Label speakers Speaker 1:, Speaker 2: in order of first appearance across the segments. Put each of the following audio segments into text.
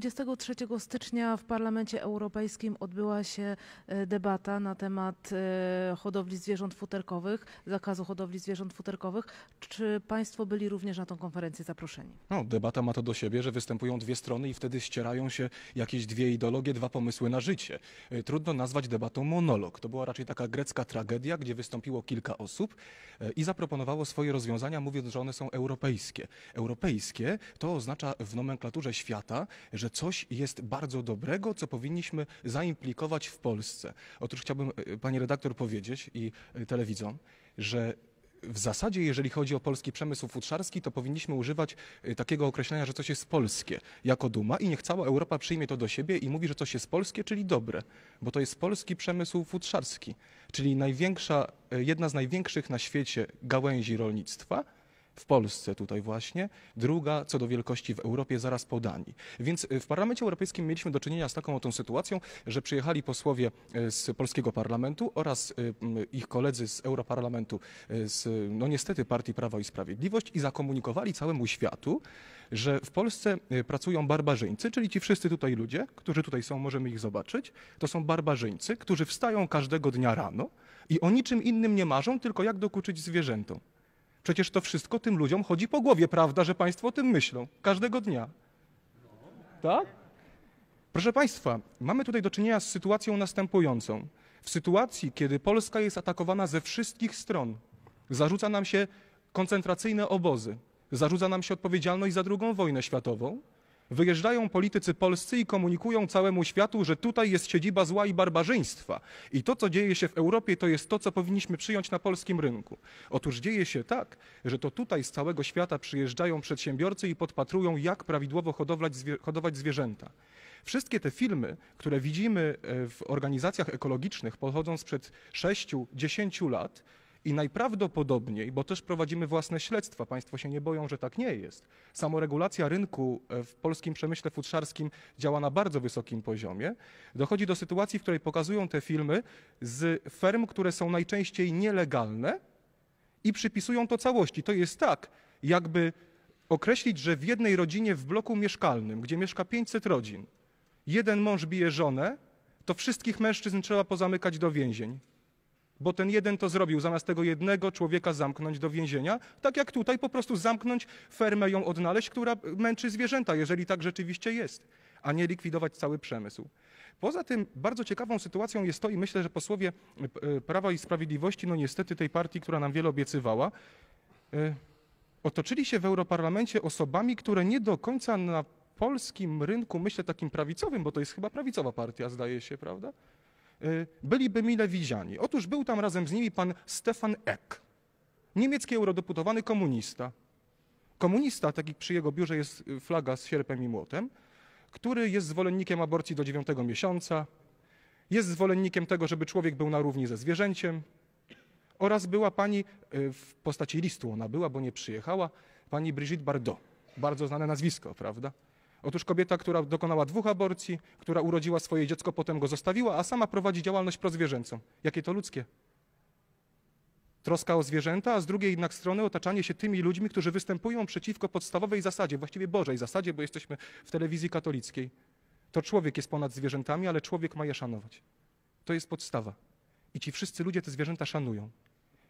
Speaker 1: 23 stycznia w Parlamencie Europejskim odbyła się e, debata na temat e, hodowli zwierząt futerkowych, zakazu hodowli zwierząt futerkowych. Czy Państwo byli również na tą konferencję zaproszeni? No, debata ma to do siebie, że występują dwie strony i wtedy ścierają się jakieś dwie ideologie, dwa pomysły na życie. E, trudno nazwać debatą monolog. To była raczej taka grecka tragedia, gdzie wystąpiło kilka osób i zaproponowało swoje rozwiązania, mówiąc, że one są europejskie. Europejskie to oznacza w nomenklaturze świata, że że coś jest bardzo dobrego, co powinniśmy zaimplikować w Polsce. Otóż chciałbym e, pani redaktor powiedzieć i e, telewidzom, że w zasadzie, jeżeli chodzi o polski przemysł futrzarski, to powinniśmy używać e, takiego określenia, że coś jest polskie jako duma i niech cała Europa przyjmie to do siebie i mówi, że coś jest polskie, czyli dobre, bo to jest polski przemysł futrzarski, czyli największa, jedna z największych na świecie gałęzi rolnictwa, w Polsce tutaj właśnie, druga co do wielkości w Europie zaraz po Danii. Więc e, w Parlamencie Europejskim mieliśmy do czynienia z taką tą sytuacją, że przyjechali posłowie e, z polskiego parlamentu oraz e, ich koledzy z Europarlamentu, z, no niestety partii Prawo i Sprawiedliwość i zakomunikowali całemu światu, że w Polsce pracują barbarzyńcy, czyli ci wszyscy tutaj ludzie, którzy tutaj są, możemy ich zobaczyć, to są barbarzyńcy, którzy wstają każdego dnia rano i o niczym innym nie marzą, tylko jak dokuczyć zwierzętom. Przecież to wszystko tym ludziom chodzi po głowie, prawda, że Państwo o tym myślą każdego dnia. Tak? Proszę Państwa, mamy tutaj do czynienia z sytuacją następującą. W sytuacji, kiedy Polska jest atakowana ze wszystkich stron, zarzuca nam się koncentracyjne obozy, zarzuca nam się odpowiedzialność za II wojnę światową, Wyjeżdżają politycy polscy i komunikują całemu światu, że tutaj jest siedziba zła i barbarzyństwa. I to, co dzieje się w Europie, to jest to, co powinniśmy przyjąć na polskim rynku. Otóż dzieje się tak, że to tutaj z całego świata przyjeżdżają przedsiębiorcy i podpatrują, jak prawidłowo hodować, zwierzęta. Wszystkie te filmy, które widzimy e, w organizacjach ekologicznych, pochodzą sprzed 6-10 lat, i najprawdopodobniej, bo też prowadzimy własne śledztwa, Państwo się nie boją, że tak nie jest. Samoregulacja rynku e, w polskim przemyśle futrzarskim działa na bardzo wysokim poziomie. Dochodzi do sytuacji, w której pokazują te filmy z ferm, które są najczęściej nielegalne i przypisują to całości. To jest tak, jakby określić, że w jednej rodzinie w bloku mieszkalnym, gdzie mieszka 500 rodzin, jeden mąż bije żonę, to wszystkich mężczyzn trzeba pozamykać do więzień. Bo ten jeden to zrobił, zamiast tego jednego człowieka zamknąć do więzienia, tak jak tutaj po prostu zamknąć fermę, ją odnaleźć, która męczy zwierzęta, jeżeli tak rzeczywiście jest, a nie likwidować cały przemysł. Poza tym bardzo ciekawą sytuacją jest to i myślę, że posłowie e, e, Prawa i Sprawiedliwości, no niestety tej partii, która nam wiele obiecywała, e, otoczyli się w Europarlamencie osobami, które nie do końca na polskim rynku, myślę takim prawicowym, bo to jest chyba prawicowa partia, zdaje się, prawda? Y, byliby mile widziani. Otóż był tam razem z nimi pan Stefan Eck, niemiecki eurodeputowany komunista. Komunista, taki przy jego biurze jest flaga z sierpem i młotem, który jest zwolennikiem aborcji do dziewiątego miesiąca, jest zwolennikiem tego, żeby człowiek był na równi ze zwierzęciem, oraz była pani y, w postaci listu, ona była, bo nie przyjechała, pani Brigitte Bardot. Bardzo znane nazwisko, prawda? Otóż kobieta, która dokonała dwóch aborcji, która urodziła swoje dziecko, potem go zostawiła, a sama prowadzi działalność prozwierzęcą. Jakie to ludzkie? Troska o zwierzęta, a z drugiej jednak strony otaczanie się tymi ludźmi, którzy występują przeciwko podstawowej zasadzie, właściwie Bożej zasadzie, bo jesteśmy w telewizji katolickiej. To człowiek jest ponad zwierzętami, ale człowiek ma je szanować. To jest podstawa. I ci wszyscy ludzie te zwierzęta szanują.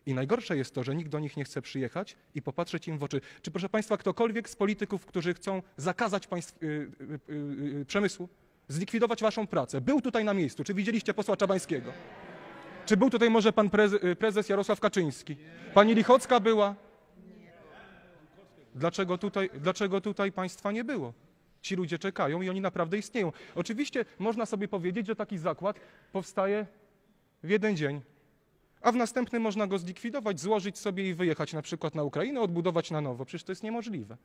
Speaker 1: I najgorsze jest to, że nikt do nich nie chce przyjechać i popatrzeć im w oczy. Czy proszę Państwa, ktokolwiek z polityków, którzy chcą zakazać państw, yy, yy, yy, przemysłu, zlikwidować Waszą pracę, był tutaj na miejscu? Czy widzieliście posła Czabańskiego? Czy był tutaj może pan prezes, y, prezes Jarosław Kaczyński? Pani Lichocka była? Dlaczego tutaj, dlaczego tutaj państwa nie było? Ci ludzie czekają i oni naprawdę istnieją. Oczywiście można sobie powiedzieć, że taki zakład powstaje w jeden dzień a w następnym można go zlikwidować, złożyć sobie i wyjechać na przykład na Ukrainę, odbudować na nowo. Przecież to jest niemożliwe.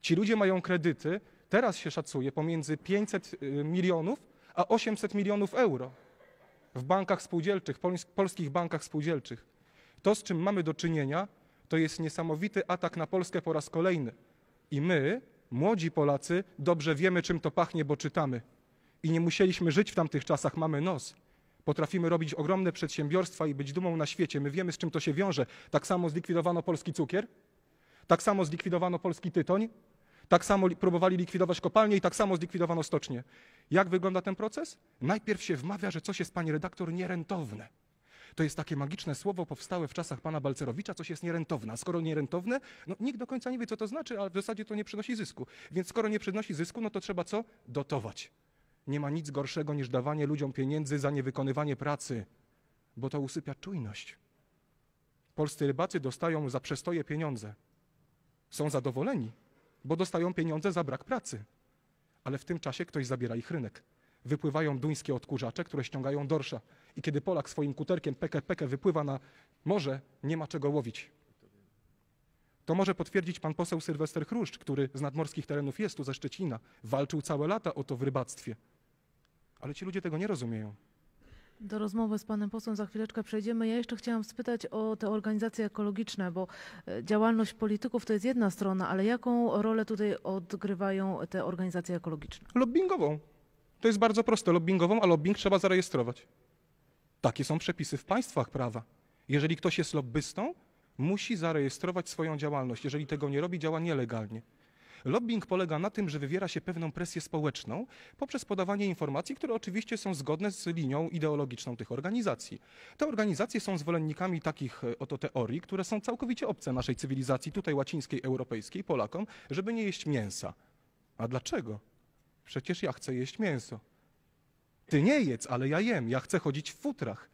Speaker 1: Ci ludzie mają kredyty, teraz się szacuje pomiędzy 500 y, milionów a 800 milionów euro w bankach spółdzielczych, polskich bankach spółdzielczych. To, z czym mamy do czynienia, to jest niesamowity atak na Polskę po raz kolejny. I my, młodzi Polacy, dobrze wiemy, czym to pachnie, bo czytamy. I nie musieliśmy żyć w tamtych czasach, mamy nos. Potrafimy robić ogromne przedsiębiorstwa i być dumą na świecie. My wiemy, z czym to się wiąże. Tak samo zlikwidowano polski cukier, tak samo zlikwidowano polski tytoń, tak samo próbowali likwidować kopalnie i tak samo zlikwidowano stocznie. Jak wygląda ten proces? Najpierw się wmawia, że coś jest, pani redaktor, nierentowne. To jest takie magiczne słowo powstałe w czasach pana Balcerowicza, coś jest nierentowne. A skoro nierentowne, no nikt do końca nie wie, co to znaczy, ale w zasadzie to nie przynosi zysku. Więc skoro nie przynosi zysku, no to trzeba co? Dotować. Nie ma nic gorszego niż dawanie ludziom pieniędzy za niewykonywanie pracy, bo to usypia czujność. Polscy rybacy dostają za przestoje pieniądze. Są zadowoleni, bo dostają pieniądze za brak pracy. Ale w tym czasie ktoś zabiera ich rynek. Wypływają duńskie odkurzacze, które ściągają dorsza. I kiedy Polak swoim kuterkiem pekę pekę wypływa na morze, nie ma czego łowić. To może potwierdzić pan poseł Sylwester Chruszcz, który z nadmorskich terenów jest tu ze Szczecina. Walczył całe lata o to w rybactwie. Ale ci ludzie tego nie rozumieją. Do rozmowy z panem posłem za chwileczkę przejdziemy. Ja jeszcze chciałam spytać o te organizacje ekologiczne, bo e, działalność polityków to jest jedna strona, ale jaką rolę tutaj odgrywają te organizacje ekologiczne? Lobbingową. To jest bardzo proste, lobbingową, a lobbying trzeba zarejestrować. Takie są przepisy w państwach prawa. Jeżeli ktoś jest lobbystą, musi zarejestrować swoją działalność. Jeżeli tego nie robi, działa nielegalnie. Lobbying polega na tym, że wywiera się pewną presję społeczną poprzez podawanie informacji, które oczywiście są zgodne z linią ideologiczną tych organizacji. Te organizacje są zwolennikami takich e, oto teorii, które są całkowicie obce naszej cywilizacji, tutaj łacińskiej, europejskiej, Polakom, żeby nie jeść mięsa. A dlaczego? Przecież ja chcę jeść mięso. Ty nie jedz, ale ja jem. Ja chcę chodzić w futrach.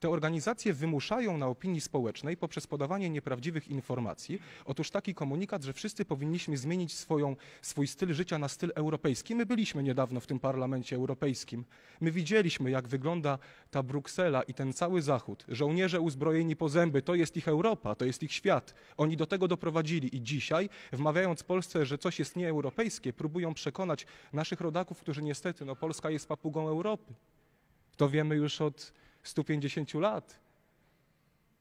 Speaker 1: Te organizacje wymuszają na opinii społecznej poprzez podawanie nieprawdziwych informacji. Otóż taki komunikat, że wszyscy powinniśmy zmienić swoją, swój styl życia na styl europejski. My byliśmy niedawno w tym parlamencie europejskim. My widzieliśmy, jak wygląda ta Bruksela i ten cały Zachód. Żołnierze uzbrojeni po zęby, to jest ich Europa, to jest ich świat. Oni do tego doprowadzili i dzisiaj, wmawiając Polsce, że coś jest nieeuropejskie, próbują przekonać naszych rodaków, którzy niestety, no Polska jest papugą Europy. To wiemy już od 150 lat,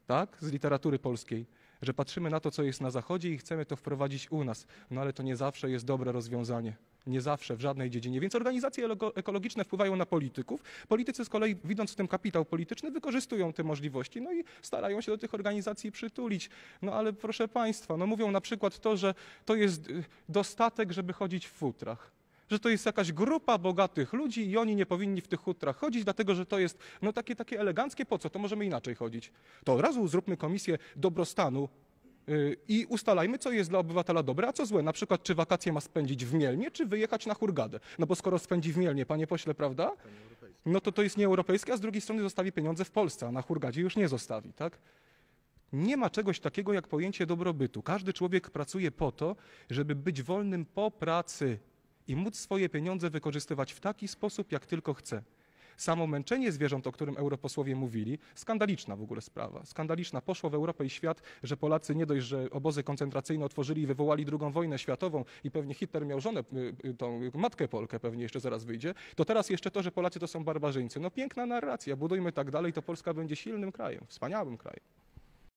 Speaker 1: tak, z literatury polskiej, że patrzymy na to, co jest na Zachodzie i chcemy to wprowadzić u nas. No ale to nie zawsze jest dobre rozwiązanie. Nie zawsze, w żadnej dziedzinie. Więc organizacje ekologiczne wpływają na polityków. Politycy z kolei, widząc w tym kapitał polityczny, wykorzystują te możliwości, no i starają się do tych organizacji przytulić. No ale proszę Państwa, no mówią na przykład to, że to jest y, dostatek, żeby chodzić w futrach że to jest jakaś grupa bogatych ludzi i oni nie powinni w tych hutrach chodzić, dlatego że to jest no takie, takie eleganckie, po co, to możemy inaczej chodzić. To od razu zróbmy komisję dobrostanu y, i ustalajmy, co jest dla obywatela dobre, a co złe. Na przykład, czy wakacje ma spędzić w Mielnie, czy wyjechać na Hurgadę. No bo skoro spędzi w Mielnie, panie pośle, prawda? No to to jest nieeuropejskie, a z drugiej strony zostawi pieniądze w Polsce, a na Hurgadzie już nie zostawi, tak? Nie ma czegoś takiego jak pojęcie dobrobytu. Każdy człowiek pracuje po to, żeby być wolnym po pracy i móc swoje pieniądze wykorzystywać w taki sposób, jak tylko chce. Samo męczenie zwierząt, o którym europosłowie mówili, skandaliczna w ogóle sprawa. Skandaliczna. Poszło w Europę i świat, że Polacy nie dość, że obozy koncentracyjne otworzyli i wywołali drugą wojnę światową i pewnie Hitler miał żonę, y, y, tą matkę Polkę pewnie jeszcze zaraz wyjdzie, to teraz jeszcze to, że Polacy to są barbarzyńcy. No piękna narracja, budujmy tak dalej, to Polska będzie silnym krajem, wspaniałym krajem.